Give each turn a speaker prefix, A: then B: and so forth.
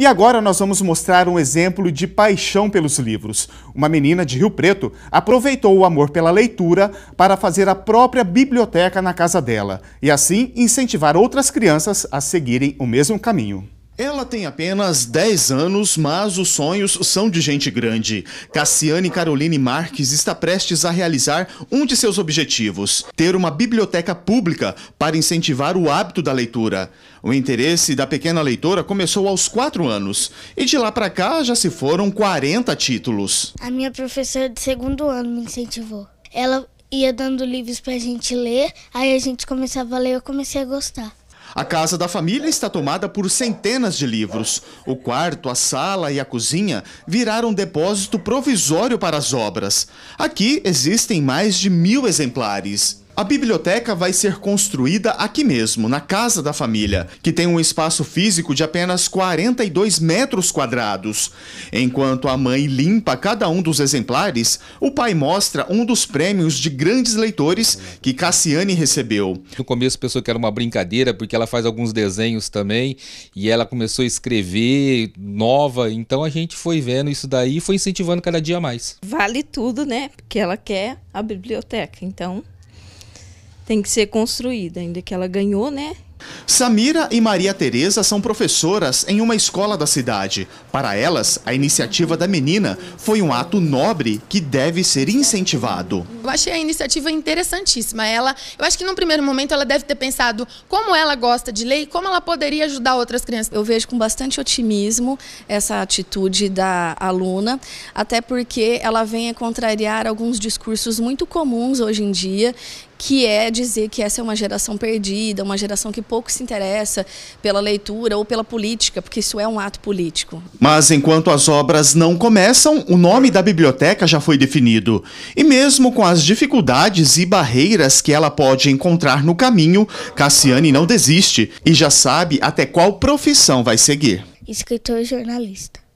A: E agora nós vamos mostrar um exemplo de paixão pelos livros. Uma menina de Rio Preto aproveitou o amor pela leitura para fazer a própria biblioteca na casa dela e assim incentivar outras crianças a seguirem o mesmo caminho. Ela tem apenas 10 anos, mas os sonhos são de gente grande. Cassiane Caroline Marques está prestes a realizar um de seus objetivos: ter uma biblioteca pública para incentivar o hábito da leitura. O interesse da pequena leitora começou aos 4 anos e de lá para cá já se foram 40 títulos.
B: A minha professora de segundo ano me incentivou. Ela ia dando livros para a gente ler, aí a gente começava a ler e eu comecei a gostar.
A: A casa da família está tomada por centenas de livros. O quarto, a sala e a cozinha viraram depósito provisório para as obras. Aqui existem mais de mil exemplares. A biblioteca vai ser construída aqui mesmo, na casa da família, que tem um espaço físico de apenas 42 metros quadrados. Enquanto a mãe limpa cada um dos exemplares, o pai mostra um dos prêmios de grandes leitores que Cassiane recebeu. No começo a pessoa que era uma brincadeira, porque ela faz alguns desenhos também, e ela começou a escrever nova, então a gente foi vendo isso daí e foi incentivando cada dia mais.
B: Vale tudo, né? Porque ela quer a biblioteca, então tem que ser construída, ainda que ela ganhou, né?
A: Samira e Maria Tereza são professoras em uma escola da cidade. Para elas, a iniciativa da menina foi um ato nobre que deve ser incentivado.
B: Eu achei a iniciativa interessantíssima. Ela, eu acho que num primeiro momento ela deve ter pensado como ela gosta de ler e como ela poderia ajudar outras crianças. Eu vejo com bastante otimismo essa atitude da aluna, até porque ela vem a contrariar alguns discursos muito comuns hoje em dia, que é dizer que essa é uma geração perdida, uma geração que pouco se interessa pela leitura ou pela política, porque isso é um ato político.
A: Mas enquanto as obras não começam, o nome da biblioteca já foi definido. E mesmo com as dificuldades e barreiras que ela pode encontrar no caminho, Cassiane não desiste e já sabe até qual profissão vai seguir.
B: Escritor e jornalista.